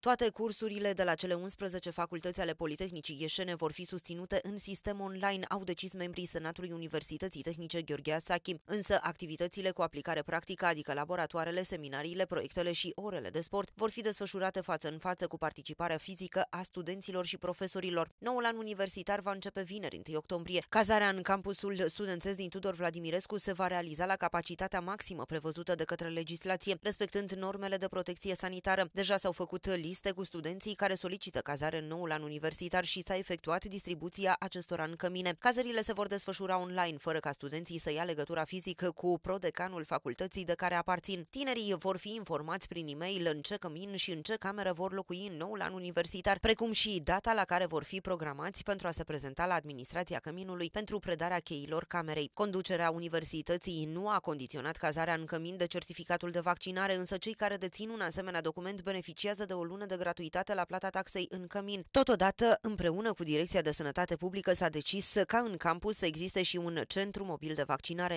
Toate cursurile de la cele 11 facultăți ale Politehnicii Ieșene vor fi susținute în sistem online, au decis membrii Senatului Universității Tehnice Gheorghe Asachi. Însă, activitățile cu aplicare practică, adică laboratoarele, seminariile, proiectele și orele de sport, vor fi desfășurate față în față cu participarea fizică a studenților și profesorilor. Noul an universitar va începe vineri, 1 octombrie. Cazarea în campusul studențesc din Tudor Vladimirescu se va realiza la capacitatea maximă prevăzută de către legislație, respectând normele de protecție sanitară. Deja s-au făcut liste cu studenții care solicită cazare în noul an universitar și s-a efectuat distribuția acestora în cămine. Cazările se vor desfășura online, fără ca studenții să ia legătura fizică cu prodecanul facultății de care aparțin. Tinerii vor fi informați prin e-mail în ce cămin și în ce cameră vor locui în noul an universitar, precum și data la care vor fi programați pentru a se prezenta la administrația căminului pentru predarea cheilor camerei. Conducerea universității nu a condiționat cazarea în cămin de certificatul de vaccinare, însă cei care dețin un asemenea document beneficiază de o lună lună de gratuitate la plata taxei în cămin. Totodată, împreună cu Direcția de Sănătate Publică s-a decis ca în campus să existe și un centru mobil de vaccinare.